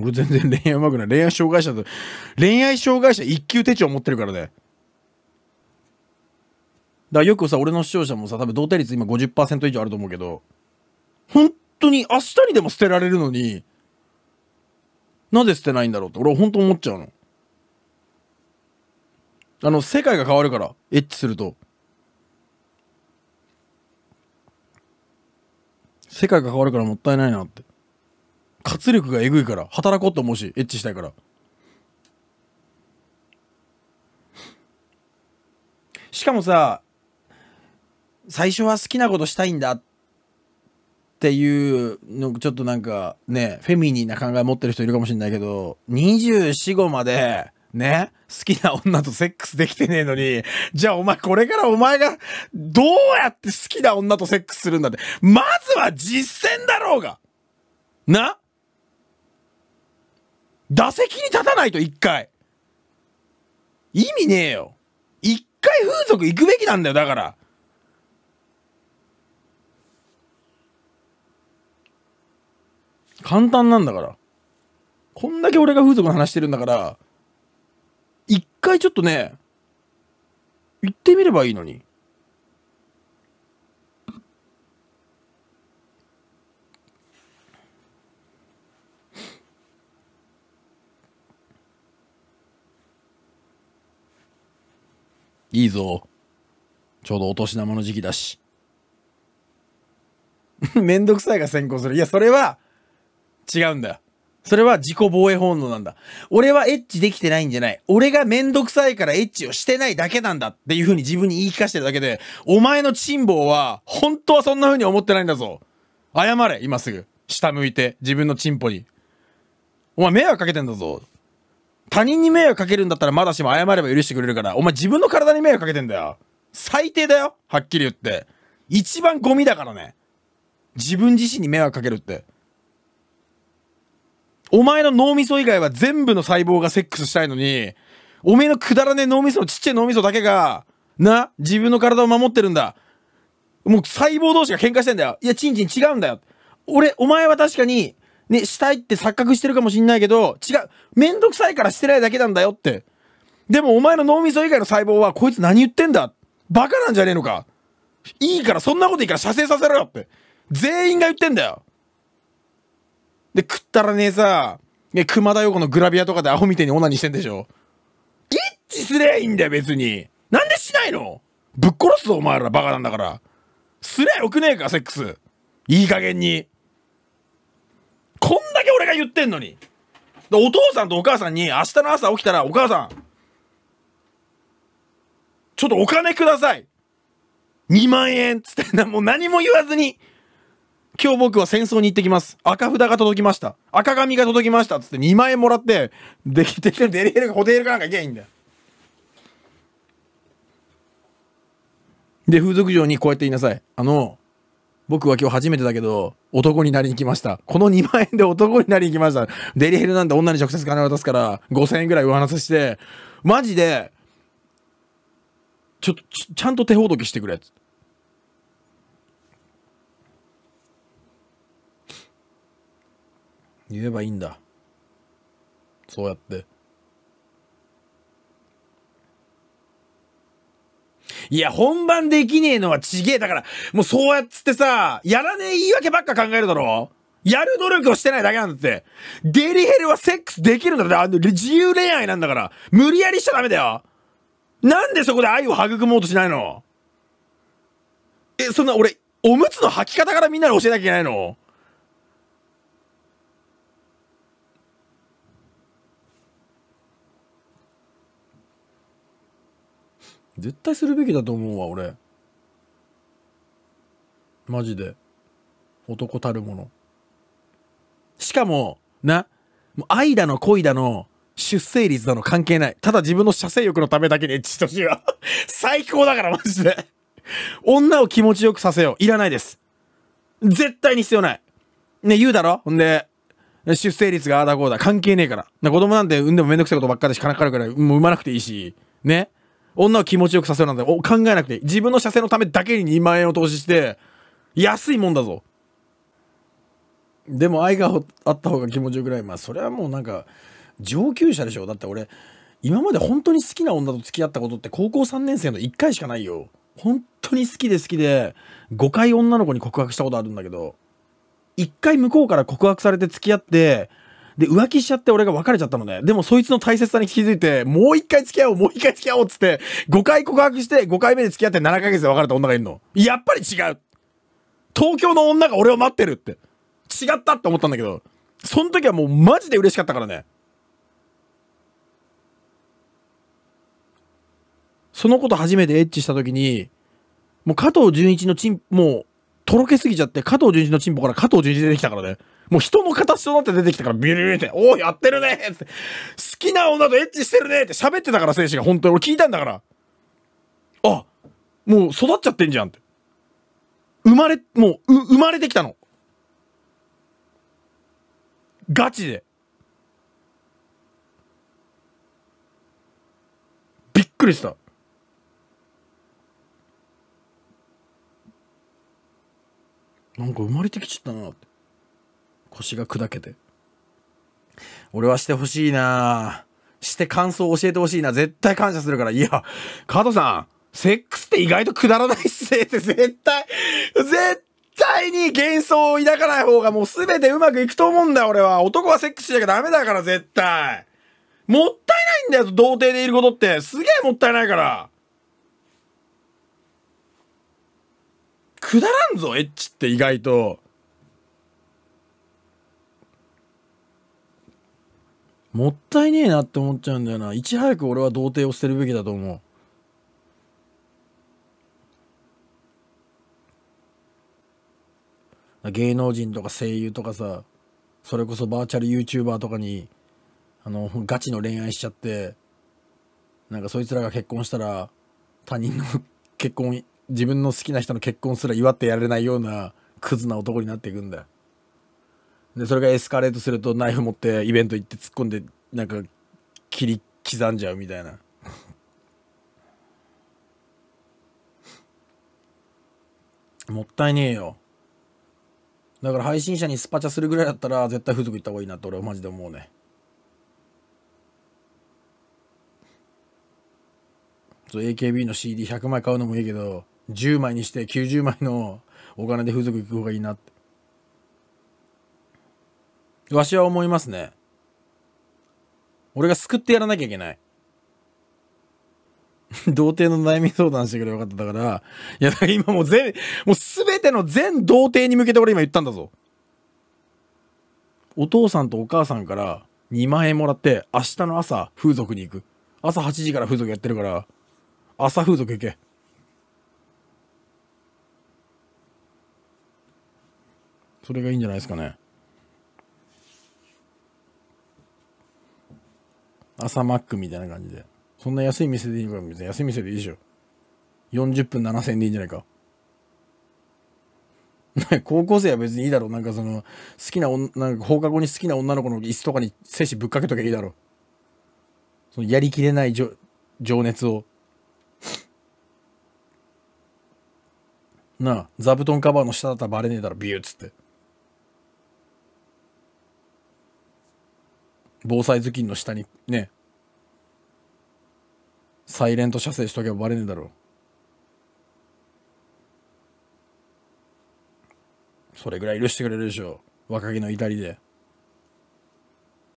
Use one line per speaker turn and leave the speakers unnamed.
俺全然恋愛うまくない。恋愛障害者と、恋愛障害者一級手帳持ってるからね。だよくさ、俺の視聴者もさ、多分同定率今50%以上あると思うけど、本当に明日にでも捨てられるのに、なぜ捨てないんだろうって俺は本当思っちゃうの。あの、世界が変わるから、エッチすると。世界が変わるからもったいないなって。活力がえぐいから働こうと思うしエッチしたいからしかもさ最初は好きなことしたいんだっていうのちょっとなんかねフェミニーな考え持ってる人いるかもしれないけど245までね好きな女とセックスできてねえのにじゃあお前これからお前がどうやって好きな女とセックスするんだってまずは実践だろうがな打席に立たないと一回。意味ねえよ。一回風俗行くべきなんだよ、だから。簡単なんだから。こんだけ俺が風俗の話してるんだから、一回ちょっとね、行ってみればいいのに。いいぞ。ちょうどお年玉の時期だし。めんどくさいが先行する。いや、それは違うんだよ。それは自己防衛本能なんだ。俺はエッチできてないんじゃない。俺がめんどくさいからエッチをしてないだけなんだっていうふうに自分に言い聞かせてるだけで、お前の辛抱は、本当はそんなふうに思ってないんだぞ。謝れ、今すぐ。下向いて、自分のチンポに。お前迷惑かけてんだぞ。他人に迷惑かけるんだったらまだしも謝れば許してくれるから、お前自分の体に迷惑かけてんだよ。最低だよ。はっきり言って。一番ゴミだからね。自分自身に迷惑かけるって。お前の脳みそ以外は全部の細胞がセックスしたいのに、おめえのくだらねえ脳みそのちっちゃい脳みそだけが、な、自分の体を守ってるんだ。もう細胞同士が喧嘩してんだよ。いや、ちんちん違うんだよ。俺、お前は確かに、ね、したいって錯覚してるかもしんないけど、違う。めんどくさいからしてないだけなんだよって。でもお前の脳みそ以外の細胞は、こいつ何言ってんだバカなんじゃねえのかいいから、そんなこといいから射精させろよって。全員が言ってんだよ。で、食ったらねえさ、ね、熊田陽子のグラビアとかでアホみていにオナニしてんでしょ。一ッチすりゃいいんだよ、別に。なんでしないのぶっ殺すぞ、お前ら、バカなんだから。すりゃよくねえか、セックス。いい加減に。言ってんのに。お父さんとお母さんに明日の朝起きたらお母さん、ちょっとお金ください。2万円つってもう何も言わずに、今日僕は戦争に行ってきます。赤札が届きました。赤紙が届きました。つって2万円もらって、できてる、デリヘルかホテルかなんか行けばいいんだよ。で、風俗嬢にこうやって言いなさい。あの、僕は今日初めてだけど、男になりに来ました。この2万円で男になりに来ました。デリヘルなんて女に直接金渡すから、5000円ぐらい上乗せして、マジで、ちょっとち、ちゃんと手ほどきしてくれ。言えばいいんだ。そうやって。いや、本番できねえのはちげえ。だから、もうそうやっつってさ、やらねえ言い訳ばっか考えるだろやる努力をしてないだけなんだって。デリヘルはセックスできるんだって。あの、自由恋愛なんだから。無理やりしちゃダメだよ。なんでそこで愛を育もうとしないのえ、そんな俺、おむつの履き方からみんなに教えなきゃいけないの絶対するべきだと思うわ、俺。マジで。男たるもの。しかも、な、もう愛だの恋だの、出生率だの関係ない。ただ自分の射精欲のためだけにエッチしてほしいわ。最高だから、マジで。女を気持ちよくさせよう。いらないです。絶対に必要ない。ね、言うだろほんで、出生率がああだこうだ。関係ねえから。な子供なんて産んでもめんどくさいことばっかでしかなかるから、もう産まなくていいし。ね。女を気持ちよくさせるなんて考えなくて自分の射精のためだけに2万円を投資して、安いもんだぞ。でも愛があった方が気持ちよくない。まあそれはもうなんか、上級者でしょ。だって俺、今まで本当に好きな女と付き合ったことって高校3年生の1回しかないよ。本当に好きで好きで、5回女の子に告白したことあるんだけど、1回向こうから告白されて付き合って、で、浮気しちゃって俺が別れちゃったのね。でもそいつの大切さに気づいて、もう一回付き合おう、もう一回付き合おうっつって、5回告白して、5回目で付き合って7ヶ月で別れた女がいるの。やっぱり違う東京の女が俺を待ってるって。違ったって思ったんだけど、その時はもうマジで嬉しかったからね。そのこと初めてエッチした時に、もう加藤純一のチン、もう、とろけすぎちゃって、加藤純一のチンポから加藤純一出てきたからね。もう人の形となって出てきたからビリビリって、おお、やってるねって、好きな女とエッチしてるねって喋ってたから、精子が本当に。俺聞いたんだから。あ、もう育っちゃってんじゃんって。生まれ、もう、う生まれてきたの。ガチで。びっくりした。なんか生まれてきちゃったなって。腰が砕けて。俺はしてほしいなして感想を教えてほしいな。絶対感謝するから。いや、加藤さん、セックスって意外とくだらないっすねって絶対、絶対に幻想を抱かない方がもう全てうまくいくと思うんだよ、俺は。男はセックスしなきゃダメだから、絶対。もったいないんだよ、童貞でいることって。すげえもったいないから。くだらんぞ、エッチって意外と。もったいねえなって思っちゃうんだよな。いち早く俺は童貞を捨てるべきだと思う。芸能人とか声優とかさそれこそバーチャル YouTuber とかにあのガチの恋愛しちゃってなんかそいつらが結婚したら他人の 結婚自分の好きな人の結婚すら祝ってやれないようなクズな男になっていくんだよ。でそれがエスカレートするとナイフ持ってイベント行って突っ込んでなんか切り刻んじゃうみたいな もったいねえよだから配信者にスパチャするぐらいだったら絶対風俗行った方がいいなって俺はマジで思うねそう AKB の CD100 枚買うのもいいけど10枚にして90枚のお金で風俗行く方がいいなってわしは思いますね。俺が救ってやらなきゃいけない。童貞の悩み相談してくれよかっただから、いや、だから今もう全、もうすべての全童貞に向けて俺今言ったんだぞ。お父さんとお母さんから2万円もらって、明日の朝、風俗に行く。朝8時から風俗やってるから、朝風俗行け。それがいいんじゃないですかね。朝マックみたいな感じで。そんな安い店でいいから、安い店でいいでしょ。40分7000円でいいんじゃないか。高校生は別にいいだろう。なんかその、好きななんか放課後に好きな女の子の椅子とかに精子ぶっかけときゃいいだろう。そのやりきれない情熱を。なあ、座布団カバーの下だったらバレねえだろ、ビューっつって。防災頭巾の下にね、サイレント射精しとけばバレねえだろう。それぐらい許してくれるでしょう。若気の至りで。